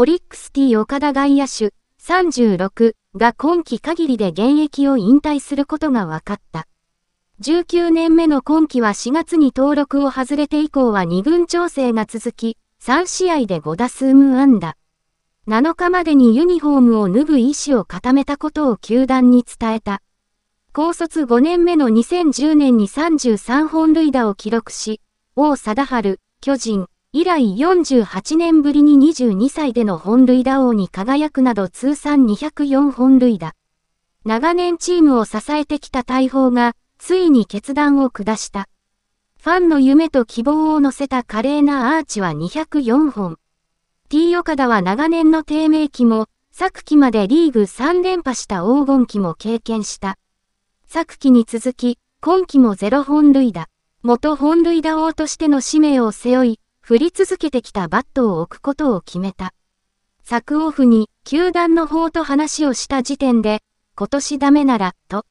オリックス T 岡田外野手36が今季限りで現役を引退することが分かった。19年目の今季は4月に登録を外れて以降は2軍調整が続き、3試合で5打数無安打。7日までにユニフォームを脱ぐ意思を固めたことを球団に伝えた。高卒5年目の2010年に33本塁打を記録し、王貞治、巨人、以来48年ぶりに22歳での本塁打王に輝くなど通算204本塁打。長年チームを支えてきた大砲が、ついに決断を下した。ファンの夢と希望を乗せた華麗なアーチは204本。T 岡田は長年の低迷期も、昨季までリーグ3連覇した黄金期も経験した。昨季に続き、今季も0本塁打。元本塁打王としての使命を背負い、振り続けてきたバットを置くことを決めた。昨オフに球団の方と話をした時点で、今年ダメなら、と。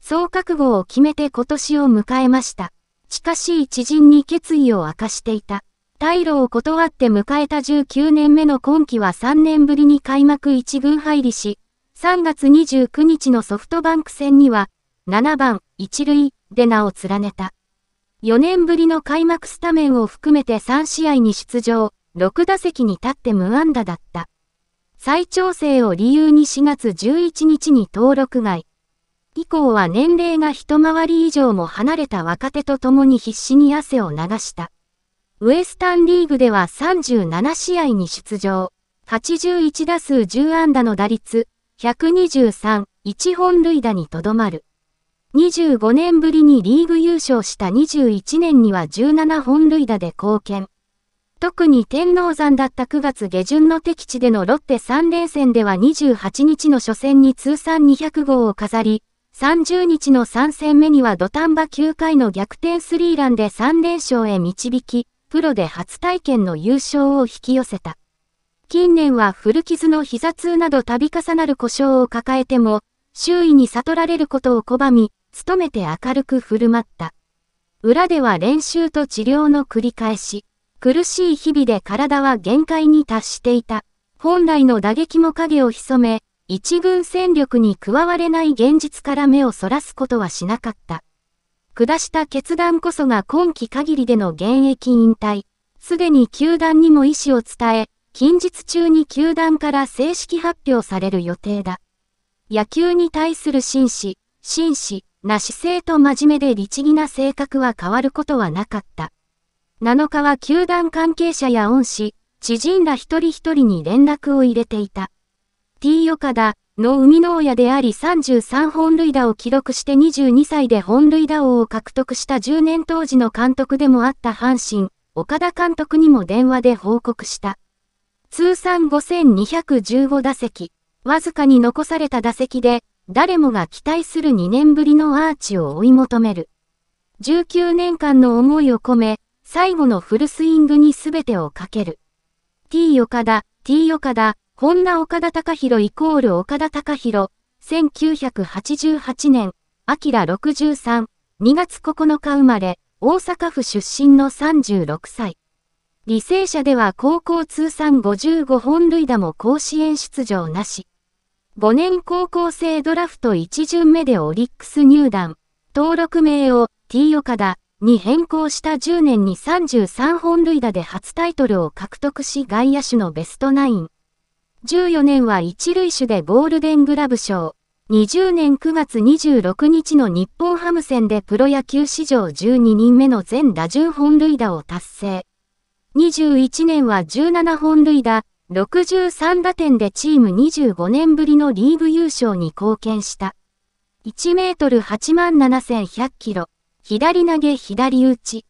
そう覚悟を決めて今年を迎えました。近しい知人に決意を明かしていた。退路を断って迎えた19年目の今季は3年ぶりに開幕1軍入りし、3月29日のソフトバンク戦には、7番、1塁で名を連ねた。4年ぶりの開幕スタメンを含めて3試合に出場、6打席に立って無安打だった。再調整を理由に4月11日に登録外。以降は年齢が一回り以上も離れた若手と共に必死に汗を流した。ウエスタンリーグでは37試合に出場。81打数10安打の打率、123、1本塁打にとどまる。25年ぶりにリーグ優勝した21年には17本塁打で貢献。特に天皇山だった9月下旬の敵地でのロッテ3連戦では28日の初戦に通算200号を飾り、30日の3戦目には土壇場9回の逆転スリーランで3連勝へ導き、プロで初体験の優勝を引き寄せた。近年は古傷の膝痛など度重なる故障を抱えても、周囲に悟られることを拒み、努めて明るく振る舞った。裏では練習と治療の繰り返し、苦しい日々で体は限界に達していた。本来の打撃も影を潜め、一軍戦力に加われない現実から目をそらすことはしなかった。下した決断こそが今季限りでの現役引退。すでに球団にも意思を伝え、近日中に球団から正式発表される予定だ。野球に対する紳士、紳士、な姿勢と真面目で律儀な性格は変わることはなかった。7日は球団関係者や恩師、知人ら一人一人に連絡を入れていた。T 岡田の生みの親であり33本塁打を記録して22歳で本塁打王を獲得した10年当時の監督でもあった阪神、岡田監督にも電話で報告した。通算5215打席、わずかに残された打席で誰もが期待する2年ぶりのアーチを追い求める。19年間の思いを込め、最後のフルスイングに全てをかける。T 岡田、T 岡田、本田岡田隆弘イコール岡田隆弘、1988年、アキラ63、2月9日生まれ、大阪府出身の36歳。履正社では高校通算55本塁打も甲子園出場なし。5年高校生ドラフト1巡目でオリックス入団、登録名を T 岡田に変更した10年に33本塁打で初タイトルを獲得し外野手のベストナイン。14年は一塁手でゴールデングラブ賞。20年9月26日の日本ハム戦でプロ野球史上12人目の全打順本塁打を達成。21年は17本塁打、63打点でチーム25年ぶりのリーグ優勝に貢献した。1メートル8万7100キロ、左投げ左打ち、